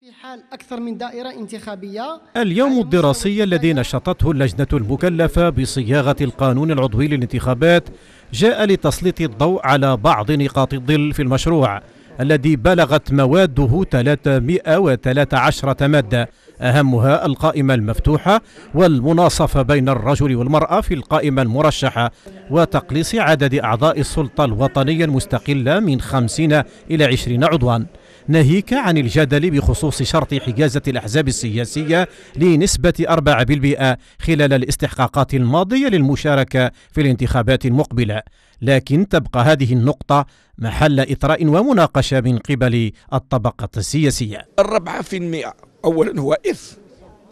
في حال أكثر من دائرة انتخابية اليوم آه، الدراسي الذي نشطته اللجنة المكلفة بصياغة القانون العضوي للانتخابات جاء لتسليط الضوء على بعض نقاط الظل في المشروع الذي بلغت مواده 313 مادة أهمها القائمة المفتوحة والمناصفة بين الرجل والمرأة في القائمة المرشحة وتقليص عدد أعضاء السلطة الوطنية المستقلة من 50 إلى 20 عضواً ناهيك عن الجدل بخصوص شرط حجازة الأحزاب السياسية لنسبة 4% خلال الاستحقاقات الماضية للمشاركة في الانتخابات المقبلة لكن تبقى هذه النقطة محل إطراء ومناقشة من قبل الطبقة السياسية الربعة في المئة أولا هو إث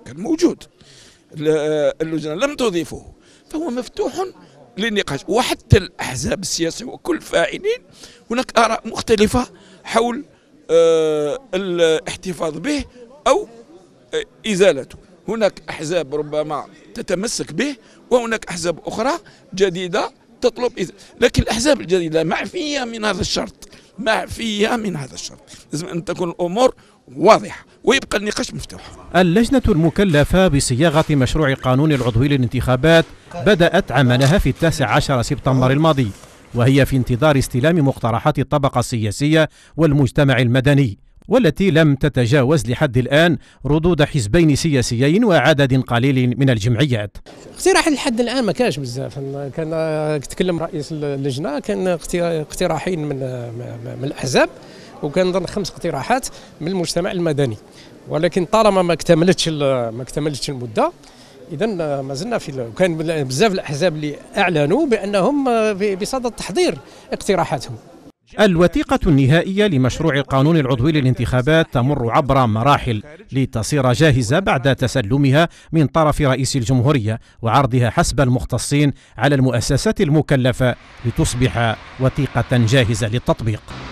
كان موجود اللجنة لم تضيفه فهو مفتوح للنقاش وحتى الأحزاب السياسية وكل فاعلين هناك آراء مختلفة حول آه، الاحتفاظ به أو آه، إزالته هناك أحزاب ربما تتمسك به وهناك أحزاب أخرى جديدة تطلب إزالة. لكن الأحزاب الجديدة معفية من هذا الشرط معفية من هذا الشرط لازم أن تكون الأمور واضحة ويبقى النقاش مفتوح اللجنة المكلفة بصياغة مشروع قانون العضوي للانتخابات بدأت عملها في 19 سبتمبر الماضي وهي في انتظار استلام مقترحات الطبقة السياسية والمجتمع المدني والتي لم تتجاوز لحد الآن ردود حزبين سياسيين وعدد قليل من الجمعيات اقتراح لحد الآن ما كانش بزاف كان تكلم رئيس اللجنة كان اقتراحين من, من الأحزاب وكان ضمن خمس اقتراحات من المجتمع المدني ولكن طالما ما اكتملتش ما اكتملتش المده اذا ما زلنا في وكان بزاف الاحزاب اللي اعلنوا بانهم آه، بصدد تحضير اقتراحاتهم الوثيقة النهائية لمشروع القانون العضوي للانتخابات تمر عبر مراحل لتصير جاهزة بعد تسلمها من طرف رئيس الجمهورية وعرضها حسب المختصين على المؤسسات المكلفة لتصبح وثيقة جاهزة للتطبيق